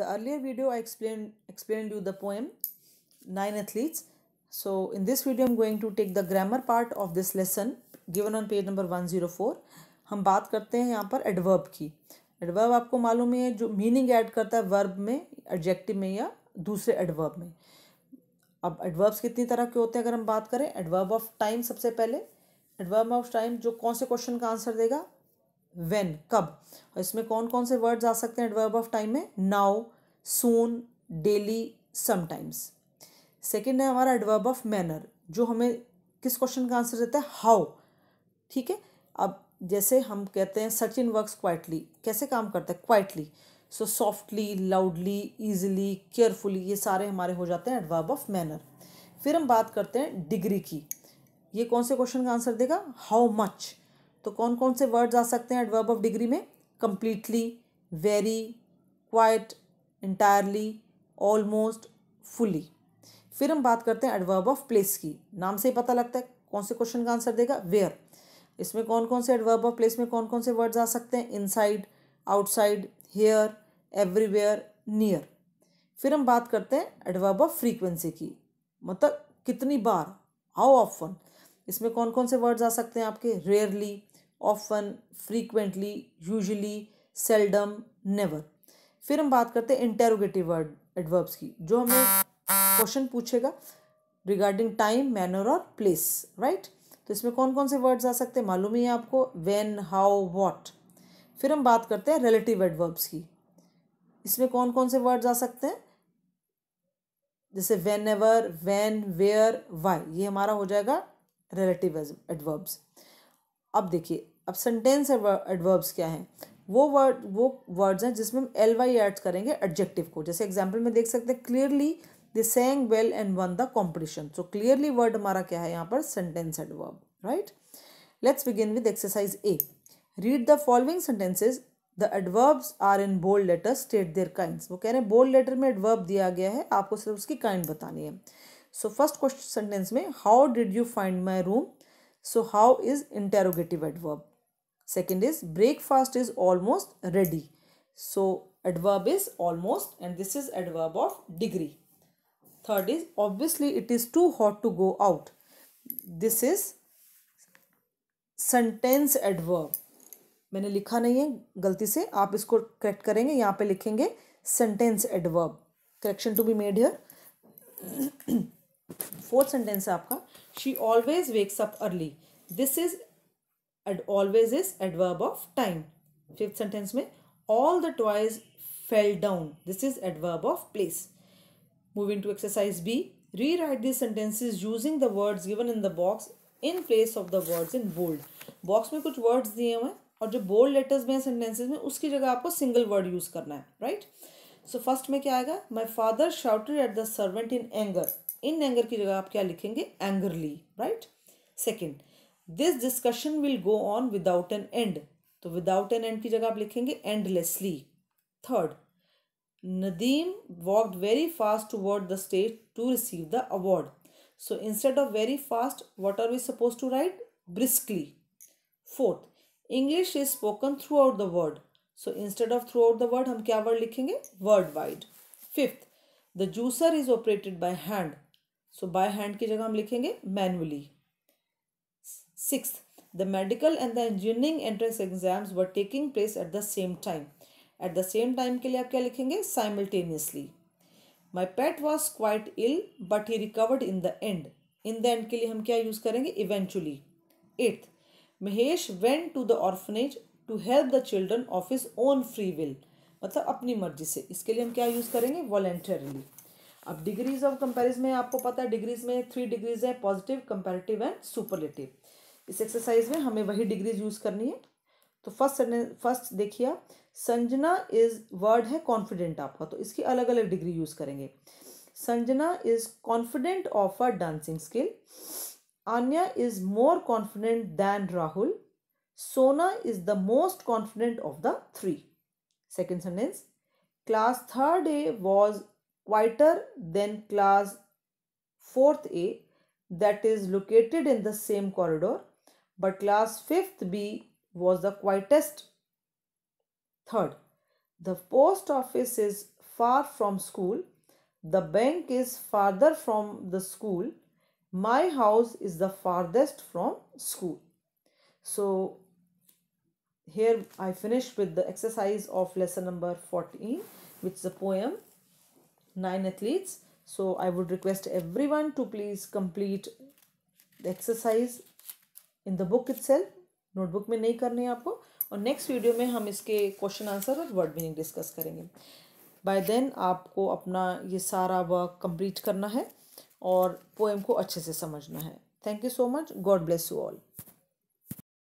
the earlier video I explained explained you the poem Nine Athletes. So in this video I'm going to take the grammar part of this lesson given on page number 104. हम बात करते हैं यहाँ पर adverb की adverb आपको मालूम है जो मीनिंग ऐड करता है वर्ब में एडजेक्टिव में या दूसरे एडवर्ब में अब एडवर्ब्स कितनी तरह के होते हैं अगर हम बात करें एडवर्ब ऑफ टाइम सबसे पहले एडवर्ब ऑफ टाइम जो कौन से क्वेश्चन का आंसर देगा वेन कब और इसमें कौन कौन से वर्ड्स आ सकते हैं एडवर्ब ऑफ टाइम में now soon daily sometimes second है हमारा एडवर्ब ऑफ मैनर जो हमें किस क्वेश्चन का आंसर देता है हाउ ठीक है अब जैसे हम कहते हैं सचिन वर्क क्वाइटली कैसे काम करता है quietly so softly loudly easily carefully ये सारे हमारे हो जाते हैं एडवर्ब ऑफ मैनर फिर हम बात करते हैं डिग्री की ये कौन से क्वेश्चन का आंसर देगा हाउ मच तो कौन कौन से वर्ड्स आ सकते हैं एडवर्ब ऑफ डिग्री में completely very quite entirely almost fully फिर हम बात करते हैं एडवर्ब ऑफ प्लेस की नाम से ही पता लगता है कौन से क्वेश्चन का आंसर देगा वेयर इसमें कौन कौन से एडवर्ब ऑफ प्लेस में कौन कौन से वर्ड्स आ सकते हैं inside outside here everywhere near फिर हम बात करते हैं एडवर्ब ऑफ फ्रीक्वेंसी की मतलब कितनी बार हाउ ऑफन इसमें कौन कौन से वर्ड्स आ सकते हैं आपके rarely often frequently usually seldom never फिर हम बात करते हैं इंटेरोगेटिव वर्ड एडवर्ब्स की जो हमें क्वेश्चन पूछेगा रिगार्डिंग टाइम मैनर और प्लेस राइट तो इसमें कौन कौन से वर्ड्स आ सकते हैं मालूम ही है आपको वेन हाउ वॉट फिर हम बात करते हैं रिलेटिव एडवर्ब्स की इसमें कौन कौन से वर्ड्स आ सकते हैं जैसे whenever when where why ये हमारा हो जाएगा रिलेटिव एडवर्ब्स अब देखिए अब सेंटेंस एडवर्ब्स क्या है वो वर्ड वो वर्ड्स हैं जिसमें हम एल वाई एड्स करेंगे एडजेक्टिव को जैसे एग्जाम्पल में देख सकते हैं clearly they sang well and won the competition so clearly word हमारा क्या है यहाँ पर sentence adverb right let's begin with exercise A read the following sentences the adverbs are in bold letter state their kind वो कह रहे हैं bold letter में एडवर्ब दिया गया है आपको सिर्फ उसकी काइंड बतानी है सो फर्स्ट क्वेश्चन सेंटेंस में how did you find my room So how is interrogative adverb. Second is breakfast is almost ready. So adverb is almost and this is adverb of degree. Third is obviously it is too hot to go out. This is sentence adverb मैंने लिखा नहीं है गलती से आप इसको correct करेंगे यहाँ पे लिखेंगे sentence adverb correction to be made here fourth sentence है आपका she always wakes up early this is and always is adverb of time fifth sentence mein all the toys fell down this is adverb of place moving to exercise b rewrite these sentences using the words given in the box in place of the words in bold box mein kuch words diye hue hain और जो bold letters में sentences में उसकी जगह आपको single word use करना है right right? So so first में क्या आएगा my father shouted at the servant in anger in anger की जगह आप क्या लिखेंगे angrily right second this discussion will go on without an end तो विदाउट एन एंड की जगह आप लिखेंगे endlessly third Nadeem walked very fast toward the stage to receive the award so instead of very fast what are we suppose to right briskly fourth English is spoken throughout the world so instead of throughout the world हम क्या word लिखेंगे world wide fifth the juicer is operated by hand so by hand की जगह हम लिखेंगे manually six the medical and the engineering entrance exams were taking place at the same time at the same time के लिए आप क्या लिखेंगे simultaneously my pet was quite ill but he recovered in the end in the end के लिए हम क्या use करेंगे eventually eighth Mahesh went to the orphanage to help the children of his own free will मतलब अपनी मर्जी से इसके लिए हम क्या यूज़ करेंगे वॉलेंटरली अब डिग्रीज ऑफ कंपेरिजन में आपको पता है डिग्रीज में थ्री डिग्रीज है पॉजिटिव कंपेरेटिव एंड सुपरलेटिव इस एक्सरसाइज में हमें वही डिग्रीज यूज़ करनी है तो फर्स्ट फर्स्ट देखिए संजना इज वर्ड है कॉन्फिडेंट आपका तो इसकी अलग अलग डिग्री यूज़ करेंगे Sanjana is confident of our dancing skill Aanya is more confident than Rahul Sona is the most confident of the three second sentence class third A was quieter than class 4th A that is located in the same corridor but class 5th B was the quietest third. The post office is far from school. The bank is farther from the school. My house is the farthest from school. So here I finish with the exercise of lesson number 14 which is a poem nine athletes so i would request everyone to please complete the exercise in the book itself notebook में नहीं करने हैं आपको और next video में हम इसके question answer और वर्ड मीनिंग डिस्कस करेंगे बाय देन आपको अपना ये सारा वर्क कंप्लीट करना है और पोएम को अच्छे से समझना है thank you so much God bless you all